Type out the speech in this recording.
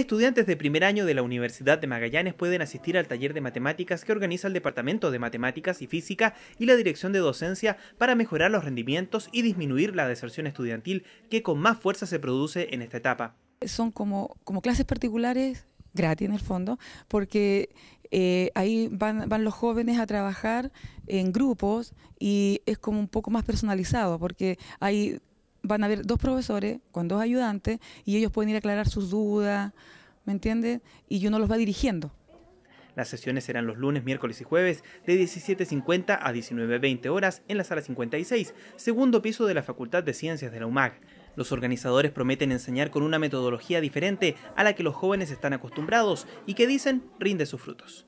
Estudiantes de primer año de la Universidad de Magallanes pueden asistir al taller de matemáticas que organiza el Departamento de Matemáticas y Física y la Dirección de Docencia para mejorar los rendimientos y disminuir la deserción estudiantil que con más fuerza se produce en esta etapa. Son como, como clases particulares gratis en el fondo, porque eh, ahí van, van los jóvenes a trabajar en grupos y es como un poco más personalizado, porque hay van a haber dos profesores con dos ayudantes y ellos pueden ir a aclarar sus dudas, ¿me entiende? Y uno los va dirigiendo. Las sesiones serán los lunes, miércoles y jueves de 17.50 a 19.20 horas en la sala 56, segundo piso de la Facultad de Ciencias de la UMAC. Los organizadores prometen enseñar con una metodología diferente a la que los jóvenes están acostumbrados y que dicen rinde sus frutos.